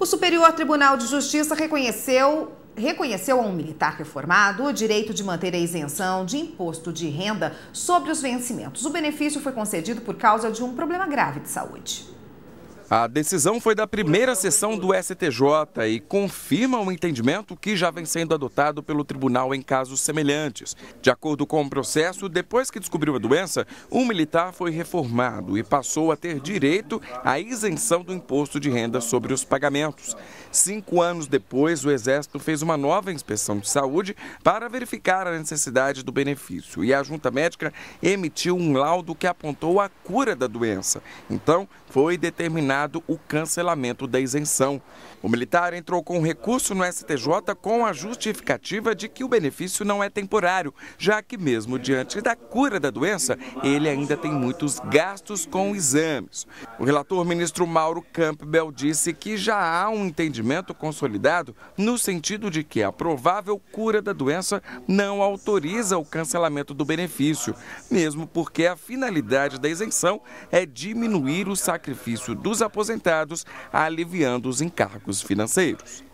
O Superior Tribunal de Justiça reconheceu reconheceu a um militar reformado o direito de manter a isenção de imposto de renda sobre os vencimentos. O benefício foi concedido por causa de um problema grave de saúde. A decisão foi da primeira sessão do STJ e confirma um entendimento que já vem sendo adotado pelo tribunal em casos semelhantes. De acordo com o processo, depois que descobriu a doença, um militar foi reformado e passou a ter direito à isenção do imposto de renda sobre os pagamentos. Cinco anos depois, o Exército fez uma nova inspeção de saúde para verificar a necessidade do benefício e a junta médica emitiu um laudo que apontou a cura da doença. Então, foi determinado o cancelamento da isenção. O militar entrou com recurso no STJ com a justificativa de que o benefício não é temporário, já que, mesmo diante da cura da doença, ele ainda tem muitos gastos com exames. O relator ministro Mauro Campbell disse que já há um entendimento consolidado no sentido de que a provável cura da doença não autoriza o cancelamento do benefício, mesmo porque a finalidade da isenção é diminuir o sacrifício dos aposentados, aliviando os encargos financeiros.